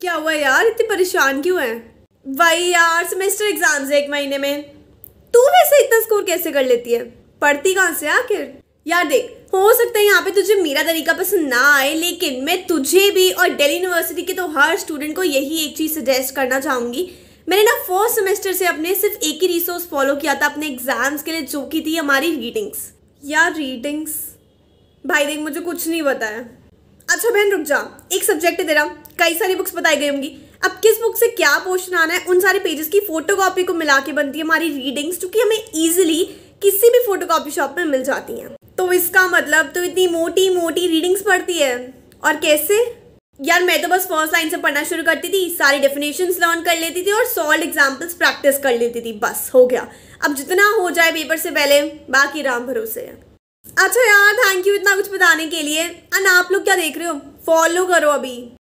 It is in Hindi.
क्या हुआ यार इतनी परेशान क्यों है भाई यार सेमेस्टर एग्जाम्स है एक महीने में तू वैसे इतना स्कोर कैसे कर लेती है पढ़ती कहाँ से आखिर यार देख हो सकता है यहाँ पे तुझे मेरा तरीका पसंद ना आए लेकिन मैं तुझे भी और दिल्ली यूनिवर्सिटी के तो हर स्टूडेंट को यही एक चीज़ सजेस्ट करना चाहूँगी मैंने ना फर्स्ट सेमेस्टर से अपने सिर्फ एक ही रिसोर्स फॉलो किया था अपने एग्जाम्स के लिए जो की थी हमारी रीडिंग्स यार रीडिंग्स भाई देख मुझे कुछ नहीं बताया अच्छा बहन रुक जा एक सब्जेक्ट है तेरा कई सारी बुक्स बताई गई होंगी अब किस बुक से क्या पोर्शन आना है उन सारे पेजेस की फोटो कॉपी को मिला के बनती है हमारी रीडिंग्स क्योंकि हमें ईजिली किसी भी फोटो कॉपी शॉप में मिल जाती हैं तो इसका मतलब तो इतनी मोटी मोटी रीडिंग्स पढ़ती है और कैसे यार मैं तो बस फर्स्ट लाइन से पढ़ना शुरू करती थी सारी डेफिनेशन लर्न कर लेती थी और सॉल्ड एग्जाम्पल्स प्रैक्टिस कर लेती थी बस हो गया अब जितना हो जाए पेपर से पहले बाकी राम भरोसे है अच्छा यार थैंक यू इतना कुछ बताने के लिए एंड आप लोग क्या देख रहे हो फॉलो करो अभी